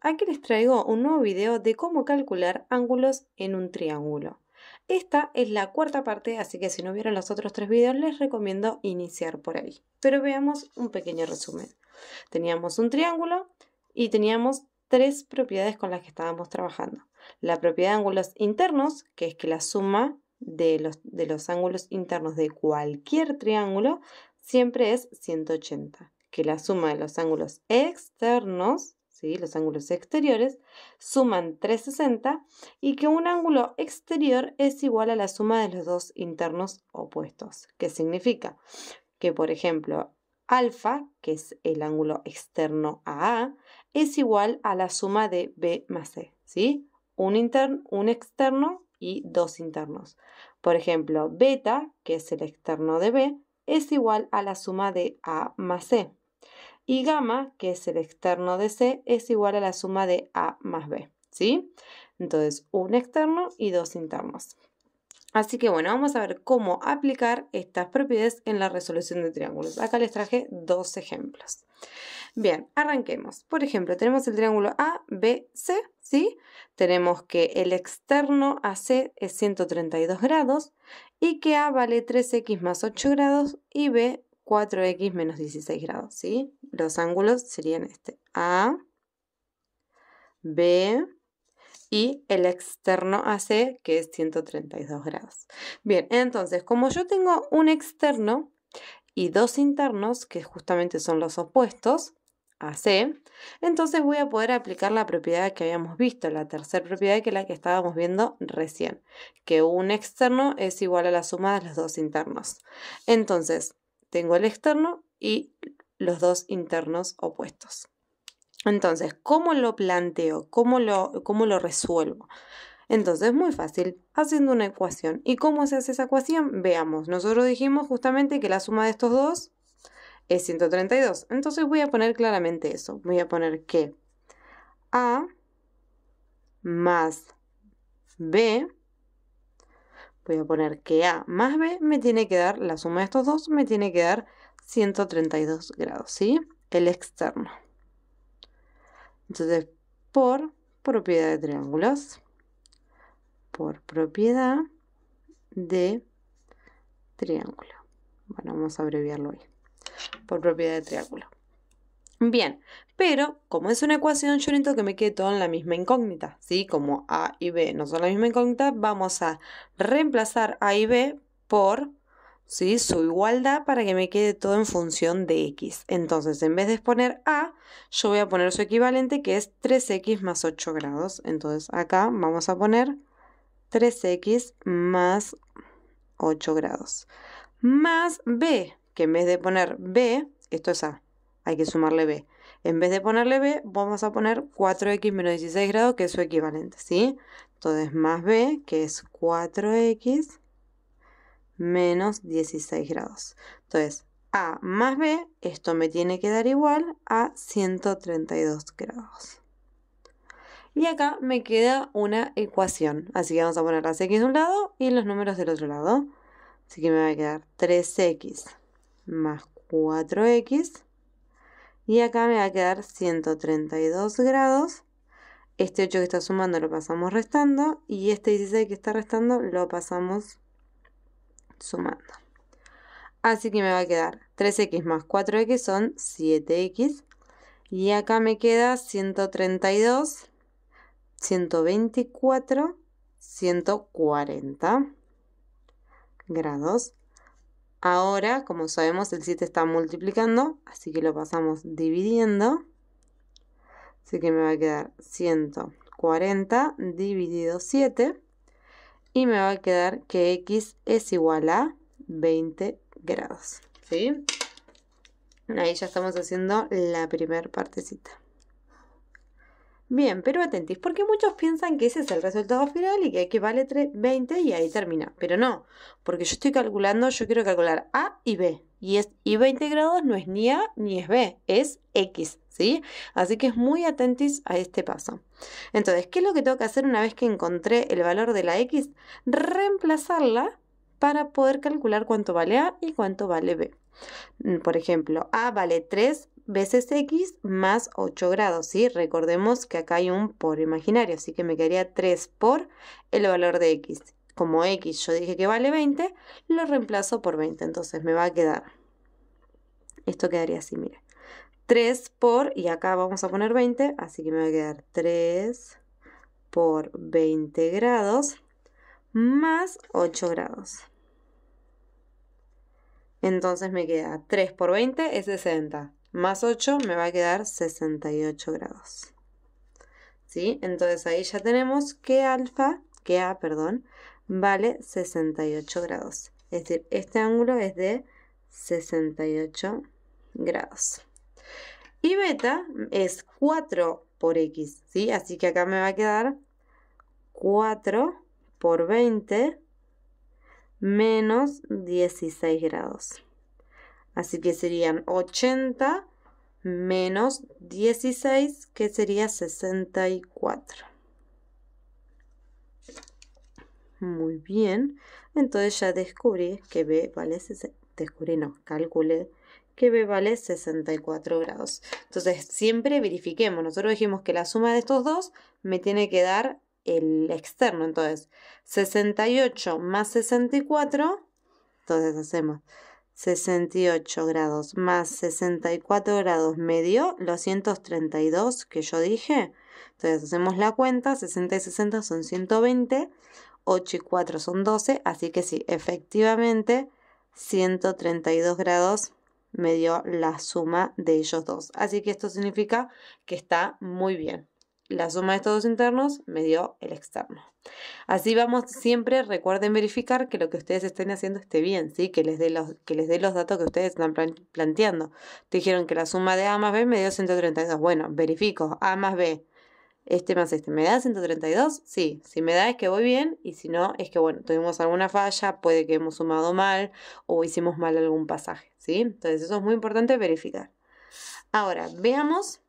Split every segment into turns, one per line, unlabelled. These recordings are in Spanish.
aquí les traigo un nuevo video de cómo calcular ángulos en un triángulo. Esta es la cuarta parte, así que si no vieron los otros tres videos les recomiendo iniciar por ahí. Pero veamos un pequeño resumen. Teníamos un triángulo y teníamos tres propiedades con las que estábamos trabajando. La propiedad de ángulos internos, que es que la suma de los, de los ángulos internos de cualquier triángulo siempre es 180 que la suma de los ángulos externos ¿sí? los ángulos exteriores, suman 360 y que un ángulo exterior es igual a la suma de los dos internos opuestos. ¿Qué significa? Que, por ejemplo, alfa, que es el ángulo externo a A, es igual a la suma de B más C, ¿sí? Un, un externo y dos internos. Por ejemplo, beta, que es el externo de B, es igual a la suma de A más C y gamma, que es el externo de C, es igual a la suma de A más B, ¿sí? Entonces, un externo y dos internos. Así que bueno, vamos a ver cómo aplicar estas propiedades en la resolución de triángulos. Acá les traje dos ejemplos. Bien, arranquemos. Por ejemplo, tenemos el triángulo ABC, ¿sí? Tenemos que el externo AC es 132 grados y que A vale 3X más 8 grados y B 4x menos 16 grados, ¿sí? Los ángulos serían este, A, B y el externo C, que es 132 grados. Bien, entonces como yo tengo un externo y dos internos que justamente son los opuestos, C, entonces voy a poder aplicar la propiedad que habíamos visto, la tercera propiedad que es la que estábamos viendo recién, que un externo es igual a la suma de los dos internos. Entonces, tengo el externo y los dos internos opuestos. Entonces, ¿cómo lo planteo? ¿Cómo lo, lo resuelvo? Entonces, muy fácil, haciendo una ecuación. ¿Y cómo se hace esa ecuación? Veamos, nosotros dijimos justamente que la suma de estos dos es 132. Entonces voy a poner claramente eso. Voy a poner que A más B voy a poner que A más B me tiene que dar, la suma de estos dos me tiene que dar 132 grados, ¿sí? El externo. Entonces, por propiedad de triángulos, por propiedad de triángulo. Bueno, vamos a abreviarlo hoy. Por propiedad de triángulo. Bien, pero como es una ecuación, yo necesito que me quede todo en la misma incógnita, ¿sí? Como A y B no son la misma incógnita, vamos a reemplazar A y B por ¿sí? su igualdad para que me quede todo en función de x. Entonces, en vez de exponer A, yo voy a poner su equivalente que es 3x más 8 grados. Entonces, acá vamos a poner 3x más 8 grados. Más B, que en vez de poner B, esto es A hay que sumarle b. En vez de ponerle b, vamos a poner 4x menos 16 grados, que es su equivalente, ¿sí? Entonces, más b, que es 4x menos 16 grados. Entonces, a más b, esto me tiene que dar igual a 132 grados. Y acá me queda una ecuación. Así que vamos a poner las x de un lado y los números del otro lado. Así que me va a quedar 3x más 4x y acá me va a quedar 132 grados. Este 8 que está sumando lo pasamos restando. Y este 16 que está restando lo pasamos sumando. Así que me va a quedar 3x más 4x son 7x. Y acá me queda 132, 124, 140 grados. Ahora, como sabemos, el 7 está multiplicando, así que lo pasamos dividiendo. Así que me va a quedar 140 dividido 7. Y me va a quedar que x es igual a 20 grados. ¿Sí? Ahí ya estamos haciendo la primera partecita. Bien, pero atentis, porque muchos piensan que ese es el resultado final y que X vale 20 y ahí termina. Pero no, porque yo estoy calculando, yo quiero calcular A y B. Y, es, y 20 grados no es ni A ni es B, es X, ¿sí? Así que es muy atentis a este paso. Entonces, ¿qué es lo que tengo que hacer una vez que encontré el valor de la X? Reemplazarla para poder calcular cuánto vale A y cuánto vale B. Mm, por ejemplo, A vale 3, veces x más 8 grados, ¿sí? Recordemos que acá hay un por imaginario, así que me quedaría 3 por el valor de x. Como x yo dije que vale 20, lo reemplazo por 20, entonces me va a quedar, esto quedaría así, mire, 3 por, y acá vamos a poner 20, así que me va a quedar 3 por 20 grados más 8 grados. Entonces me queda 3 por 20 es 60 más 8 me va a quedar 68 grados. ¿Sí? Entonces ahí ya tenemos que alfa, que A, perdón, vale 68 grados. Es decir, este ángulo es de 68 grados. Y beta es 4 por X, ¿sí? Así que acá me va a quedar 4 por 20 menos 16 grados. Así que serían 80 menos 16, que sería 64. Muy bien, entonces ya descubrí que B vale, descubrí no, calculé que B vale 64 grados. Entonces siempre verifiquemos, nosotros dijimos que la suma de estos dos me tiene que dar el externo, entonces 68 más 64, entonces hacemos 68 grados más 64 grados me dio los 132 que yo dije. Entonces hacemos la cuenta, 60 y 60 son 120, 8 y 4 son 12, así que sí, efectivamente 132 grados me dio la suma de ellos dos. Así que esto significa que está muy bien la suma de estos dos internos me dio el externo. Así vamos siempre, recuerden verificar que lo que ustedes estén haciendo esté bien, ¿sí? que les dé los, los datos que ustedes están planteando. Te dijeron que la suma de A más B me dio 132. Bueno, verifico, A más B, este más este, ¿me da 132? Sí, si me da es que voy bien y si no es que, bueno, tuvimos alguna falla, puede que hemos sumado mal o hicimos mal algún pasaje, ¿sí? Entonces eso es muy importante verificar. Ahora, veamos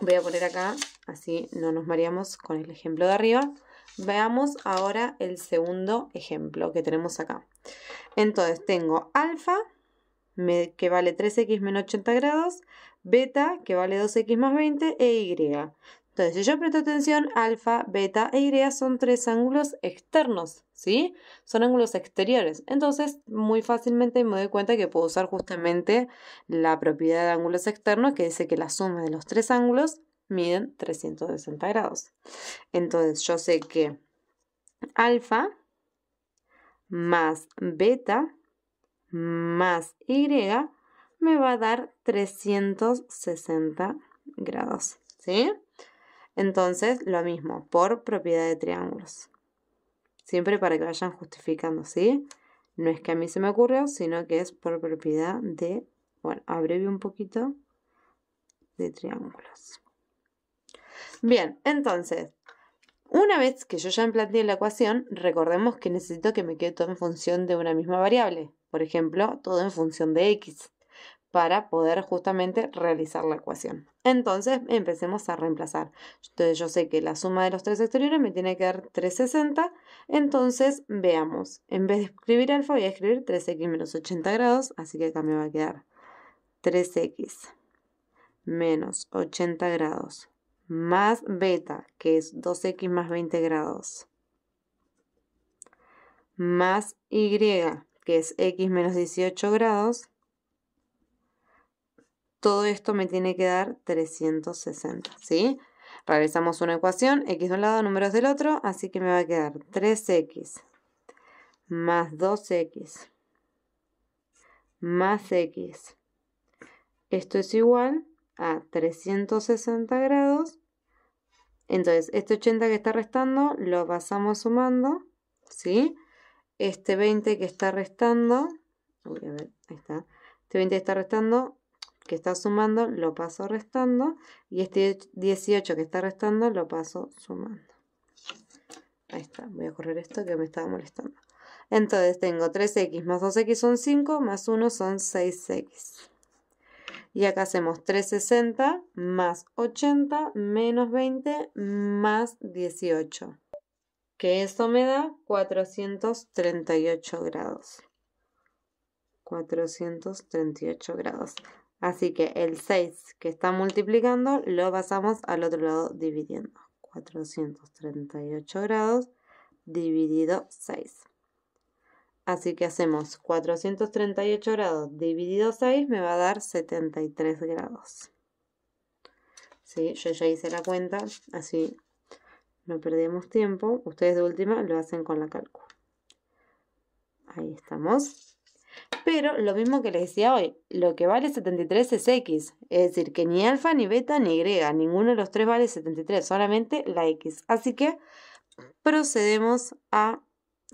voy a poner acá, así no nos mareamos con el ejemplo de arriba. Veamos ahora el segundo ejemplo que tenemos acá. Entonces tengo alfa, que vale 3x menos 80 grados, beta, que vale 2x más 20, e y. Entonces, si yo presto atención, alfa, beta e y son tres ángulos externos, ¿sí? Son ángulos exteriores. Entonces, muy fácilmente me doy cuenta que puedo usar justamente la propiedad de ángulos externos que dice que la suma de los tres ángulos miden 360 grados. Entonces, yo sé que alfa más beta más y me va a dar 360 grados, ¿sí? Entonces, lo mismo, por propiedad de triángulos. Siempre para que vayan justificando, ¿sí? No es que a mí se me ocurrió, sino que es por propiedad de, bueno, abrevio un poquito, de triángulos. Bien, entonces, una vez que yo ya planteé la ecuación, recordemos que necesito que me quede todo en función de una misma variable. Por ejemplo, todo en función de x para poder justamente realizar la ecuación. Entonces empecemos a reemplazar. Entonces yo sé que la suma de los tres exteriores me tiene que dar 360. Entonces veamos, en vez de escribir alfa voy a escribir 3x menos 80 grados, así que acá me va a quedar 3x menos 80 grados más beta, que es 2x más 20 grados, más y, que es x menos 18 grados, todo esto me tiene que dar 360, ¿sí? Realizamos una ecuación, x de un lado, números del otro, así que me va a quedar 3x más 2x más x. Esto es igual a 360 grados. Entonces, este 80 que está restando lo pasamos sumando, ¿sí? Este 20 que está restando, a ver, ahí está. Este 20 que está restando que está sumando lo paso restando y este 18 que está restando lo paso sumando. Ahí está, voy a correr esto que me estaba molestando. Entonces tengo 3x más 2x son 5, más 1 son 6x. Y acá hacemos 360 más 80 menos 20 más 18. Que eso me da 438 grados. 438 grados. Así que el 6 que está multiplicando lo pasamos al otro lado dividiendo. 438 grados dividido 6. Así que hacemos 438 grados dividido 6 me va a dar 73 grados. ¿Sí? Yo ya hice la cuenta, así no perdemos tiempo. Ustedes de última lo hacen con la cálculo. Ahí estamos. Pero lo mismo que les decía hoy, lo que vale 73 es X. Es decir, que ni alfa, ni beta, ni Y, ninguno de los tres vale 73, solamente la X. Así que procedemos a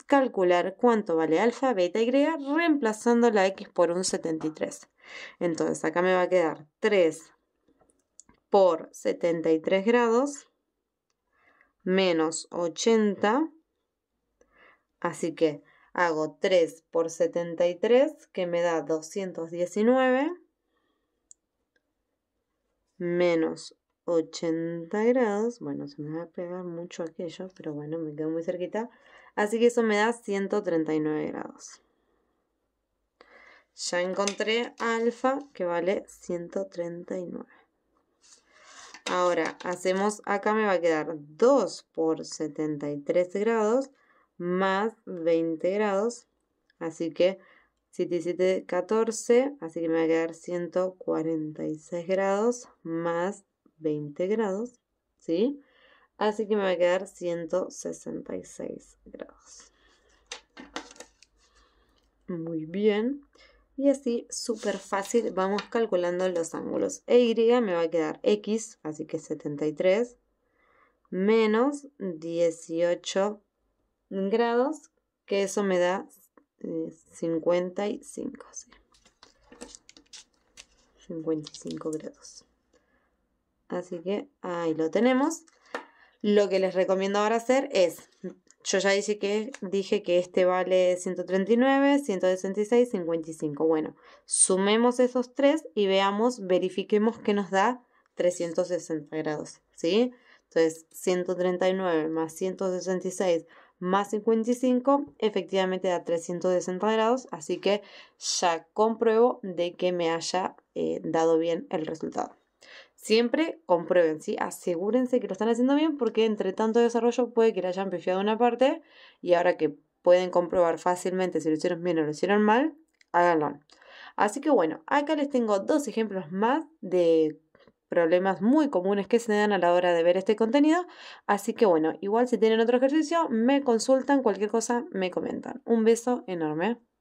calcular cuánto vale alfa, beta, y, reemplazando la X por un 73. Entonces acá me va a quedar 3 por 73 grados menos 80. Así que Hago 3 por 73, que me da 219, menos 80 grados. Bueno, se me va a pegar mucho aquello, pero bueno, me quedo muy cerquita. Así que eso me da 139 grados. Ya encontré alfa que vale 139. Ahora hacemos, acá me va a quedar 2 por 73 grados más 20 grados. Así que 7 y 7, 14. Así que me va a quedar 146 grados más 20 grados. ¿Sí? Así que me va a quedar 166 grados. Muy bien. Y así, súper fácil, vamos calculando los ángulos. E, y me va a quedar X, así que 73, menos 18 grados, que eso me da 55, eh, 55 grados. Así que ahí lo tenemos. Lo que les recomiendo ahora hacer es, yo ya dije que, dije que este vale 139, 166, 55. Bueno, sumemos esos tres y veamos, verifiquemos que nos da 360 grados, ¿sí? Entonces, 139 más 166 más 55 efectivamente da 360 grados, así que ya compruebo de que me haya eh, dado bien el resultado. Siempre comprueben, ¿sí? asegúrense que lo están haciendo bien porque entre tanto desarrollo puede que le hayan pifiado una parte y ahora que pueden comprobar fácilmente si lo hicieron bien o lo hicieron mal, háganlo. Así que bueno, acá les tengo dos ejemplos más de problemas muy comunes que se dan a la hora de ver este contenido. Así que bueno, igual si tienen otro ejercicio, me consultan, cualquier cosa me comentan. Un beso enorme.